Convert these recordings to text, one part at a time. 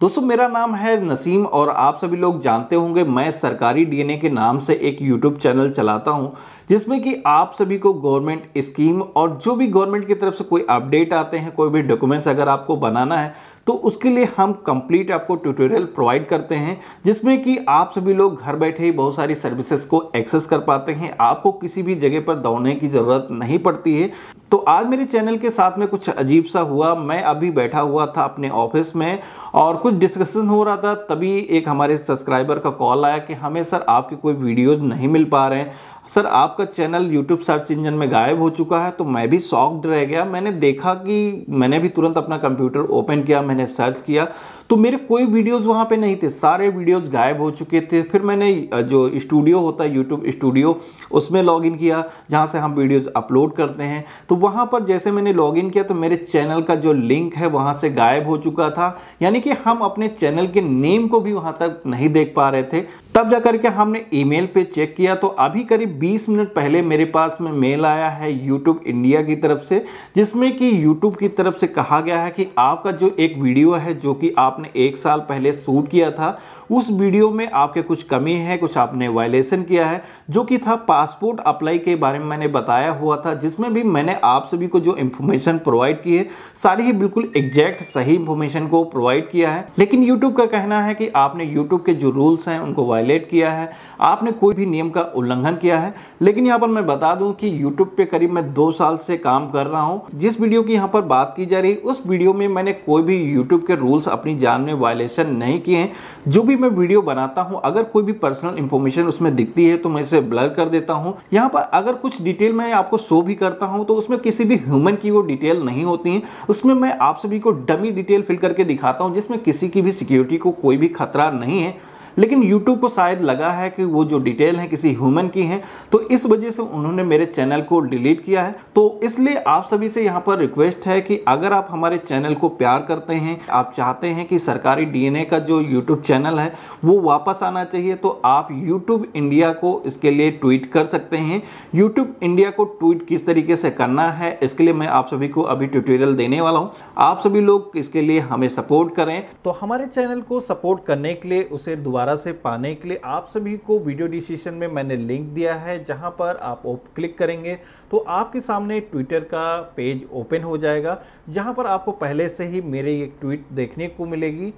दोस्तों मेरा नाम है नसीम और आप सभी लोग जानते होंगे मैं सरकारी डीएनए के नाम से एक यूट्यूब चैनल चलाता हूं जिसमें कि आप सभी को गवर्नमेंट स्कीम और जो भी गवर्नमेंट की तरफ से कोई अपडेट आते हैं कोई भी डॉक्यूमेंट्स अगर आपको बनाना है तो उसके लिए हम कंप्लीट आपको ट्यूटोरियल प्रोवाइड करते हैं जिसमें कि आप सभी लोग घर बैठे ही बहुत सारी सर्विसेज को एक्सेस कर पाते हैं आपको किसी भी जगह पर दौड़ने की ज़रूरत नहीं पड़ती है तो आज मेरे चैनल के साथ में कुछ अजीब सा हुआ मैं अभी बैठा हुआ था अपने ऑफिस में और कुछ डिस्कशन हो रहा था तभी एक हमारे सब्सक्राइबर का कॉल आया कि हमें हाँ, सर आपके कोई वीडियोज़ नहीं मिल पा रहे हैं सर आपका चैनल यूट्यूब सर्च इंजन में गायब हो चुका है तो मैं भी शॉक्ड रह गया मैंने देखा कि मैंने भी तुरंत अपना कंप्यूटर ओपन किया मैंने सर्च किया तो मेरे कोई वीडियोस वहाँ पे नहीं थे सारे वीडियोस गायब हो चुके थे फिर मैंने जो स्टूडियो होता है यूट्यूब स्टूडियो उसमें लॉगिन किया जहाँ से हम वीडियोज़ अपलोड करते हैं तो वहाँ पर जैसे मैंने लॉगिन किया तो मेरे चैनल का जो लिंक है वहाँ से गायब हो चुका था यानी कि हम अपने चैनल के नेम को भी वहाँ तक नहीं देख पा रहे थे तब जा के हमने ई पे चेक किया तो अभी करीब 20 मिनट पहले मेरे पास में मेल आया है यूट्यूब इंडिया की तरफ से जिसमें कि यूट्यूब की तरफ से कहा गया है कि आपका जो एक वीडियो है जो कि आपने एक साल पहले शूट किया था उस वीडियो में आपके कुछ कमी है कुछ आपने वायलेशन किया है जो कि था पासपोर्ट अप्लाई के बारे में मैंने बताया हुआ था जिसमें भी मैंने आप सभी को जो इन्फॉर्मेशन प्रोवाइड की है सारी ही बिल्कुल एग्जैक्ट सही इन्फॉर्मेशन को प्रोवाइड किया है लेकिन यूट्यूब का कहना है कि आपने यूट्यूब के जो रूल्स हैं उनको वायलेट किया है आपने कोई भी नियम का उल्लंघन किया है है लेकिन यहाँ पर मैं बता दूं कि YouTube पे करीब मैं दो साल से काम कर रहा हूँ जिस वीडियो की यहाँ पर बात की जा रही उस वीडियो में मैंने कोई भी यूट्यूब के रूल्स अपनी जान में वायलेशन नहीं किए हैं जो भी मैं वीडियो बनाता हूँ अगर कोई भी पर्सनल इन्फॉर्मेशन उसमें दिखती है तो मैं इसे ब्लर कर देता हूँ यहाँ पर अगर कुछ डिटेल मैं आपको शो भी करता हूँ तो उसमें किसी भी ह्यूमन की वो डिटेल नहीं होती है उसमें मैं आप सभी को डमी डिटेल फिल करके दिखाता हूँ जिसमें किसी की भी सिक्योरिटी को कोई भी खतरा नहीं है लेकिन यूट्यूब को शायद लगा है कि वो जो डिटेल है किसी ह्यूमन की है तो इस वजह से उन्होंने मेरे चैनल को डिलीट किया है तो इसलिए आप सभी से यहाँ पर रिक्वेस्ट है कि अगर आप हमारे चैनल को प्यार करते हैं आप चाहते हैं कि सरकारी डी का जो यूट्यूब चैनल है वो वापस आना चाहिए तो आप यूट्यूब इंडिया को इसके लिए ट्वीट कर सकते हैं यूट्यूब इंडिया को ट्वीट किस तरीके से करना है इसके लिए मैं आप सभी को अभी ट्यूटोरियल देने वाला हूँ आप सभी लोग इसके लिए हमें सपोर्ट करें तो हमारे चैनल को सपोर्ट करने के लिए उसे दोबारा दोबारा से पाने के लिए आप सभी को वीडियो डिस्क्रिप्शन में मैंने लिंक दिया है जहां पर आप क्लिक करेंगे तो आपके सामने ट्विटर का पेज ओपन हो जाएगा जहां पर आपको पहले से ही मेरे एक ट्वीट देखने को मिलेगी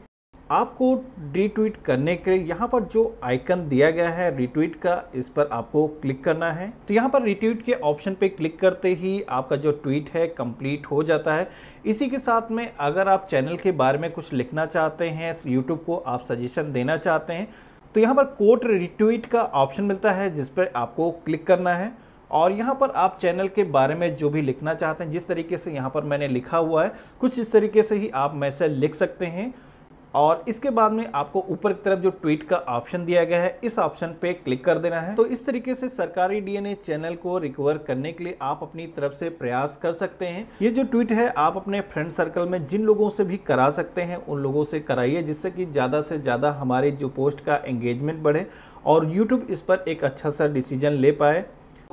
आपको रीट्वीट करने के लिए यहाँ पर जो आइकन दिया गया है रीट्वीट का इस पर आपको क्लिक करना है तो यहाँ पर रीट्वीट के ऑप्शन पे क्लिक करते ही आपका जो ट्वीट है कंप्लीट हो जाता है इसी के साथ में अगर आप चैनल के बारे में कुछ लिखना चाहते हैं यूट्यूब को आप सजेशन देना चाहते हैं तो यहाँ पर कोट रिट्वीट का ऑप्शन मिलता है जिस पर आपको क्लिक करना है और यहाँ पर आप चैनल के बारे में जो भी लिखना चाहते हैं जिस तरीके से यहाँ पर मैंने लिखा हुआ है कुछ इस तरीके से ही आप मैसेज लिख सकते हैं और इसके बाद में आपको ऊपर की तरफ जो ट्वीट का ऑप्शन दिया गया है इस ऑप्शन पे क्लिक कर देना है तो इस तरीके से सरकारी डीएनए चैनल को रिकवर करने के लिए आप अपनी तरफ से प्रयास कर सकते हैं ये जो ट्वीट है आप अपने फ्रेंड सर्कल में जिन लोगों से भी करा सकते हैं उन लोगों से कराइए जिससे कि ज़्यादा से ज़्यादा हमारे जो पोस्ट का एंगेजमेंट बढ़े और यूट्यूब इस पर एक अच्छा सा डिसीजन ले पाए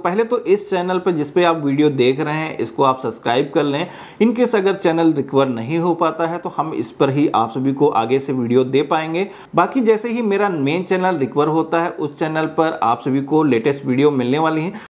पहले तो इस चैनल पर जिसपे आप वीडियो देख रहे हैं इसको आप सब्सक्राइब कर लें इनकेस अगर चैनल रिकवर नहीं हो पाता है तो हम इस पर ही आप सभी को आगे से वीडियो दे पाएंगे बाकी जैसे ही मेरा मेन चैनल रिकवर होता है उस चैनल पर आप सभी को लेटेस्ट वीडियो मिलने वाली है